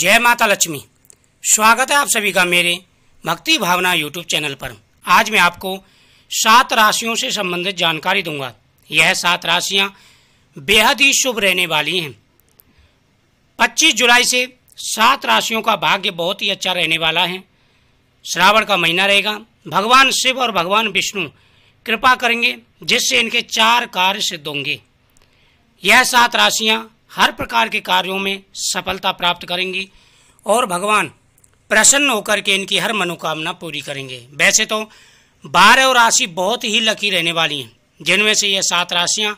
जय माता लक्ष्मी स्वागत है आप सभी का मेरे भक्ति भावना यूट्यूब चैनल पर आज मैं आपको सात राशियों से संबंधित जानकारी दूंगा यह सात राशियां बेहद ही शुभ रहने वाली हैं 25 जुलाई से सात राशियों का भाग्य बहुत ही अच्छा रहने वाला है श्रावण का महीना रहेगा भगवान शिव और भगवान विष्णु कृपा करेंगे जिससे इनके चार कार्य सिद्ध होंगे यह सात राशियां हर प्रकार के कार्यों में सफलता प्राप्त करेंगी और भगवान प्रसन्न होकर के इनकी हर मनोकामना पूरी करेंगे वैसे तो बारह राशि बहुत ही लकी रहने वाली हैं जिनमें से ये सात राशियाँ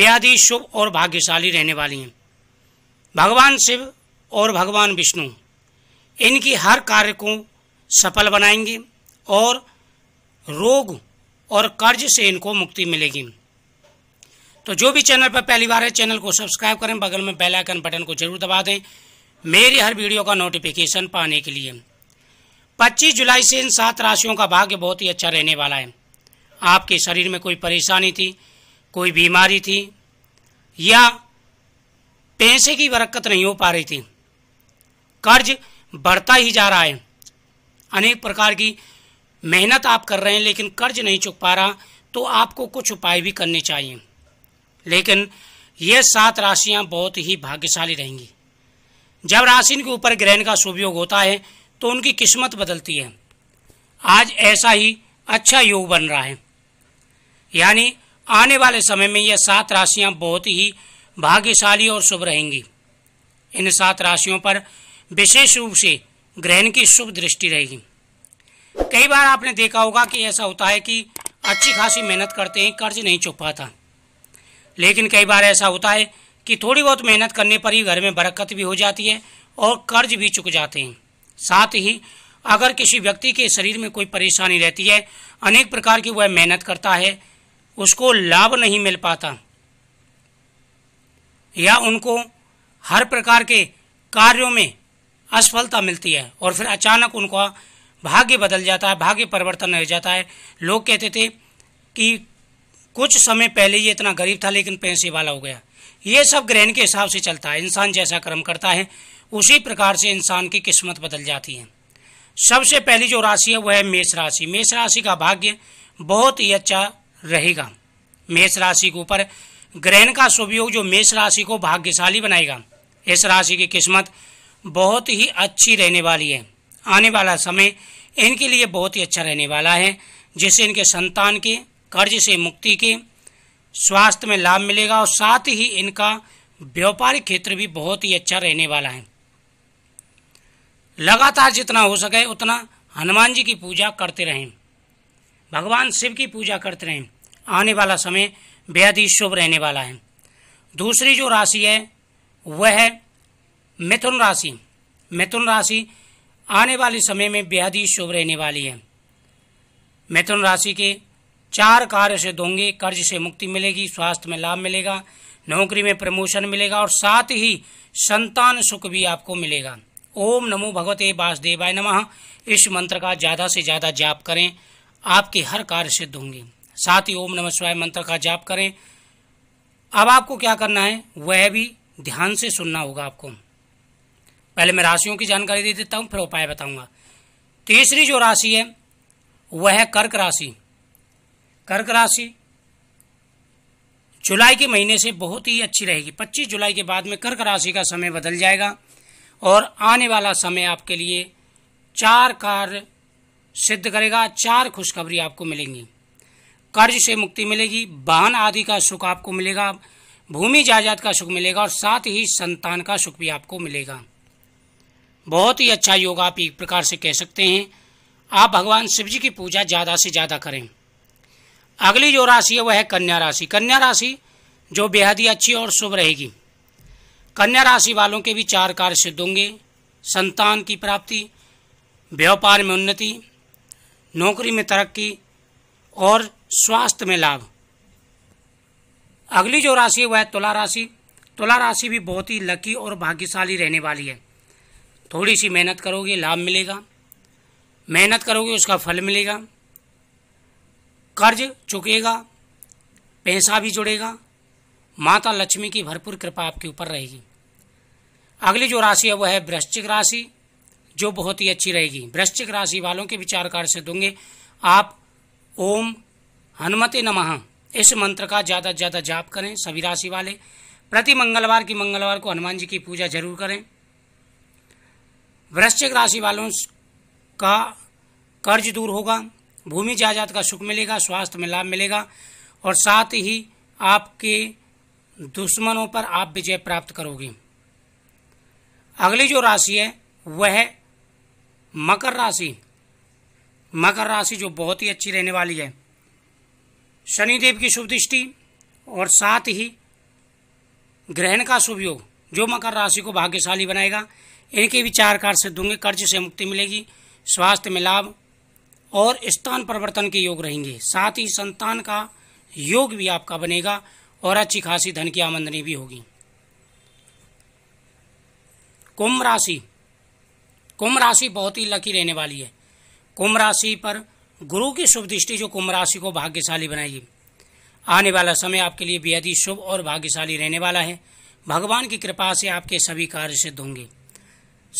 बेहद शुभ और भाग्यशाली रहने वाली हैं भगवान शिव और भगवान विष्णु इनकी हर कार्य को सफल बनाएंगे और रोग और कर्ज से इनको मुक्ति मिलेगी तो जो भी चैनल पर पहली बार है चैनल को सब्सक्राइब करें बगल में बेल आइकन बटन को जरूर दबा दें मेरी हर वीडियो का नोटिफिकेशन पाने के लिए 25 जुलाई से इन सात राशियों का भाग्य बहुत ही अच्छा रहने वाला है आपके शरीर में कोई परेशानी थी कोई बीमारी थी या पैसे की बरकत नहीं हो पा रही थी कर्ज बढ़ता ही जा रहा है अनेक प्रकार की मेहनत आप कर रहे हैं लेकिन कर्ज नहीं चुक पा रहा तो आपको कुछ उपाय भी करने चाहिए लेकिन ये सात राशियां बहुत ही भाग्यशाली रहेंगी जब राशि के ऊपर ग्रहण का सुपयोग होता है तो उनकी किस्मत बदलती है आज ऐसा ही अच्छा योग बन रहा है यानी आने वाले समय में ये सात राशियां बहुत ही भाग्यशाली और शुभ रहेंगी इन सात राशियों पर विशेष रूप से ग्रहण की शुभ दृष्टि रहेगी कई बार आपने देखा होगा कि ऐसा होता है कि अच्छी खासी मेहनत करते हैं कर्ज नहीं चुप पाता लेकिन कई बार ऐसा होता है कि थोड़ी बहुत मेहनत करने पर ही घर में बरकत भी हो जाती है और कर्ज भी चुक जाते हैं साथ ही अगर किसी व्यक्ति के शरीर में कोई परेशानी रहती है अनेक प्रकार की वह मेहनत करता है उसको लाभ नहीं मिल पाता या उनको हर प्रकार के कार्यों में असफलता मिलती है और फिर अचानक उनका भाग्य बदल जाता है भाग्य परिवर्तन हो जाता है लोग कहते थे कि कुछ समय पहले ये इतना गरीब था लेकिन पैसे वाला हो गया ये सब ग्रहण के हिसाब से चलता है इंसान जैसा कर्म करता है उसी प्रकार से इंसान की किस्मत बदल जाती है सबसे पहली जो राशि है वह है मेष राशि मेष राशि का भाग्य बहुत ही अच्छा रहेगा मेष राशि के ऊपर ग्रहण का सुपयोग जो मेष राशि को भाग्यशाली बनाएगा इस राशि की किस्मत बहुत ही अच्छी रहने वाली है आने वाला समय इनके लिए बहुत ही अच्छा रहने वाला है जिससे इनके संतान के कर्ज से मुक्ति की स्वास्थ्य में लाभ मिलेगा और साथ ही इनका व्यापारिक क्षेत्र भी बहुत ही अच्छा रहने वाला है लगातार जितना हो सके उतना हनुमान जी की पूजा करते रहें भगवान शिव की पूजा करते रहें आने वाला समय बेहद ही शुभ रहने वाला है दूसरी जो राशि है वह है मिथुन राशि मिथुन राशि आने वाले समय में बेहद ही शुभ रहने वाली है मिथुन राशि के चार कार्य से दोगे कर्ज से मुक्ति मिलेगी स्वास्थ्य में लाभ मिलेगा नौकरी में प्रमोशन मिलेगा और साथ ही संतान सुख भी आपको मिलेगा ओम नमो भगवते वासुदेवाय नमः इस मंत्र का ज़्यादा से ज़्यादा जाप करें आपके हर कार्य सिद्ध होंगे साथ ही ओम नमः शिवाय मंत्र का जाप करें अब आपको क्या करना है वह भी ध्यान से सुनना होगा आपको पहले मैं राशियों की जानकारी दे देता हूं फिर उपाय बताऊंगा तीसरी जो राशि है वह कर्क राशि कर्क राशि जुलाई के महीने से बहुत ही अच्छी रहेगी 25 जुलाई के बाद में कर्क राशि का समय बदल जाएगा और आने वाला समय आपके लिए चार कार्य सिद्ध करेगा चार खुशखबरी आपको मिलेंगी कर्ज से मुक्ति मिलेगी वाहन आदि का सुख आपको मिलेगा भूमि जायदाद का सुख मिलेगा और साथ ही संतान का सुख भी आपको मिलेगा बहुत ही अच्छा योग आप एक प्रकार से कह सकते हैं आप भगवान शिव जी की पूजा ज़्यादा से ज़्यादा करें अगली जो राशि है वह है कन्या राशि कन्या राशि जो बेहद ही अच्छी और शुभ रहेगी कन्या राशि वालों के भी चार कार्य सिद्ध होंगे संतान की प्राप्ति व्यापार में उन्नति नौकरी में तरक्की और स्वास्थ्य में लाभ अगली जो राशि है वह है तुला राशि तुला राशि भी बहुत ही लकी और भाग्यशाली रहने वाली है थोड़ी सी मेहनत करोगे लाभ मिलेगा मेहनत करोगे उसका फल मिलेगा कर्ज चुकेगा पैसा भी जुड़ेगा माता लक्ष्मी की भरपूर कृपा आपके ऊपर रहेगी अगली जो राशि है वह है वृश्चिक राशि जो बहुत ही अच्छी रहेगी वृश्चिक राशि वालों के विचार कार्य से दूंगे आप ओम हनुमते नमः इस मंत्र का ज़्यादा से ज़्यादा जाप करें सभी राशि वाले प्रति मंगलवार की मंगलवार को हनुमान जी की पूजा जरूर करें वृश्चिक राशि वालों का कर्ज दूर होगा भूमि जायदाद का सुख मिलेगा स्वास्थ्य में लाभ मिलेगा और साथ ही आपके दुश्मनों पर आप विजय प्राप्त करोगे अगली जो राशि है वह मकर राशि मकर राशि जो बहुत ही अच्छी रहने वाली है शनिदेव की शुभ दृष्टि और साथ ही ग्रहण का शुभ योग जो मकर राशि को भाग्यशाली बनाएगा इनके विचार कार्य कार दूंगे कर्ज से मुक्ति मिलेगी स्वास्थ्य में लाभ और स्थान परिवर्तन के योग रहेंगे साथ ही संतान का योग भी आपका बनेगा और अच्छी खासी धन की आमंदनी भी होगी कुंभ राशि कुंभ राशि बहुत ही लकी रहने वाली है कुंभ राशि पर गुरु की शुभ दृष्टि जो कुंभ राशि को भाग्यशाली बनाएगी आने वाला समय आपके लिए बेहद ही शुभ और भाग्यशाली रहने वाला है भगवान की कृपा से आपके सभी कार्य सिद्ध होंगे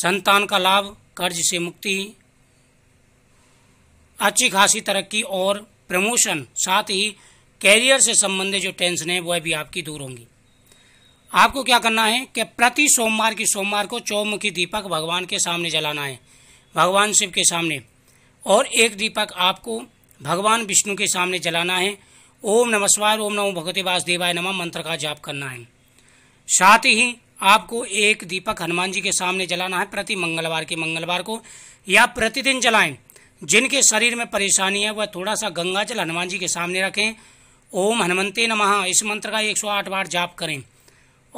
संतान का लाभ कर्ज से मुक्ति अच्छी खासी तरक्की और प्रमोशन साथ ही कैरियर से संबंधित जो टेंशन है वह भी आपकी दूर होंगी आपको क्या करना है कि प्रति सोमवार की सोमवार को चौमुखी दीपक भगवान के सामने जलाना है भगवान शिव के सामने और एक दीपक आपको भगवान विष्णु के सामने जलाना है ओम नमः ओम नमो वास देवाय नमः मंत्र का जाप करना है साथ ही आपको एक दीपक हनुमान जी के सामने जलाना है प्रति मंगलवार के मंगलवार को या प्रतिदिन जलाएं जिनके शरीर में परेशानी है वह थोड़ा सा गंगा जल हनुमान जी के सामने रखें ओम हनुमंते नमः इस मंत्र का 108 बार जाप करें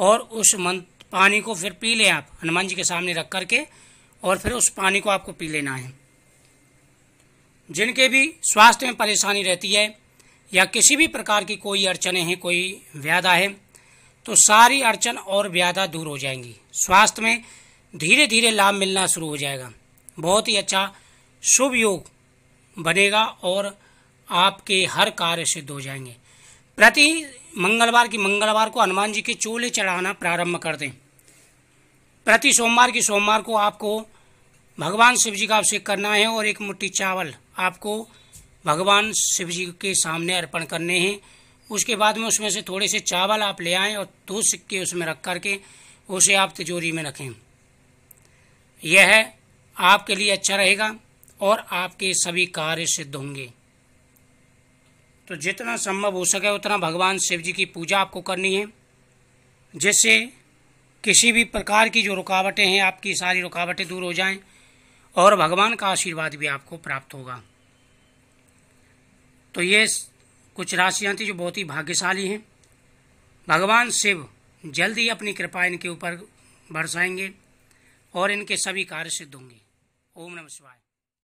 और उस मंत्र पानी को फिर पी लें आप हनुमान जी के सामने रख करके और फिर उस पानी को आपको पी लेना है जिनके भी स्वास्थ्य में परेशानी रहती है या किसी भी प्रकार की कोई अड़चने हैं कोई व्याधा है तो सारी अड़चन और व्याधा दूर हो जाएंगी स्वास्थ्य में धीरे धीरे लाभ मिलना शुरू हो जाएगा बहुत ही अच्छा शुभ योग बनेगा और आपके हर कार्य सिद्ध हो जाएंगे प्रति मंगलवार की मंगलवार को हनुमान जी के चोले चढ़ाना प्रारंभ कर दें प्रति सोमवार की सोमवार को आपको भगवान शिव जी का अभिषेक करना है और एक मुट्ठी चावल आपको भगवान शिव जी के सामने अर्पण करने हैं उसके बाद में उसमें से थोड़े से चावल आप ले आएं और दो सिक्के उसमें रख करके उसे आप तिजोरी में रखें यह आपके लिए अच्छा रहेगा और आपके सभी कार्य सिद्ध होंगे तो जितना संभव हो सके उतना भगवान शिव जी की पूजा आपको करनी है जिससे किसी भी प्रकार की जो रुकावटें हैं आपकी सारी रुकावटें दूर हो जाएं और भगवान का आशीर्वाद भी आपको प्राप्त होगा तो ये कुछ राशियां थी जो बहुत ही भाग्यशाली हैं भगवान शिव जल्द ही अपनी कृपा इनके ऊपर बरसाएंगे और इनके सभी कार्य सिद्ध होंगे ओम नमः शिवाय